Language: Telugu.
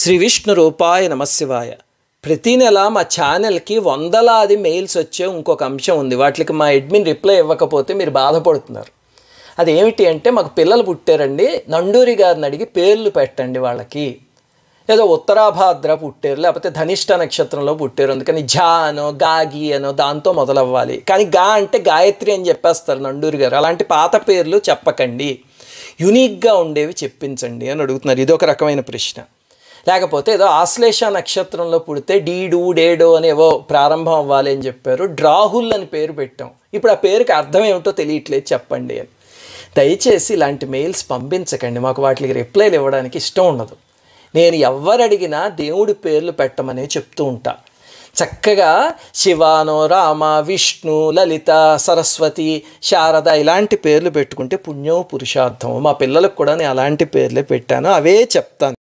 శ్రీ విష్ణు రూపాయ నమశివాయ ప్రతీ నెల మా ఛానల్కి వందలాది మెయిల్స్ వచ్చే ఇంకొక అంశం ఉంది వాటికి మా అడ్మిన్ రిప్లై ఇవ్వకపోతే మీరు బాధపడుతున్నారు అది ఏమిటి అంటే మాకు పిల్లలు పుట్టారండి నండూరి గారిని అడిగి పేర్లు పెట్టండి వాళ్ళకి ఏదో ఉత్తరాభాద్ర పుట్టారు లేకపోతే ధనిష్ట నక్షత్రంలో పుట్టారు అందుకని ఝా అనో గాగి అనో దాంతో మొదలవ్వాలి కానీ గా అంటే గాయత్రి అని చెప్పేస్తారు నండూరి గారు అలాంటి పాత పేర్లు చెప్పకండి యునీక్గా ఉండేవి చెప్పించండి అని అడుగుతున్నారు ఇది ఒక రకమైన ప్రశ్న లేకపోతే ఏదో ఆశ్లేష నక్షత్రంలో పుడితే డీడు అని అనేవో ప్రారంభం అవ్వాలి అని చెప్పారు డ్రాహుల్ అని పేరు పెట్టాం ఇప్పుడు ఆ పేరుకి అర్థం ఏమిటో తెలియట్లేదు చెప్పండి అని దయచేసి ఇలాంటి మెయిల్స్ పంపించకండి మాకు వాటికి రిప్లైలు ఇవ్వడానికి ఇష్టం ఉండదు నేను ఎవరు అడిగినా దేవుడి పేర్లు పెట్టమనే చెప్తూ ఉంటా చక్కగా శివానో రామ విష్ణు లలిత సరస్వతి శారద ఇలాంటి పేర్లు పెట్టుకుంటే పుణ్యం పురుషార్థం మా పిల్లలకు కూడా నేను అలాంటి పేర్లే పెట్టాను అవే చెప్తాను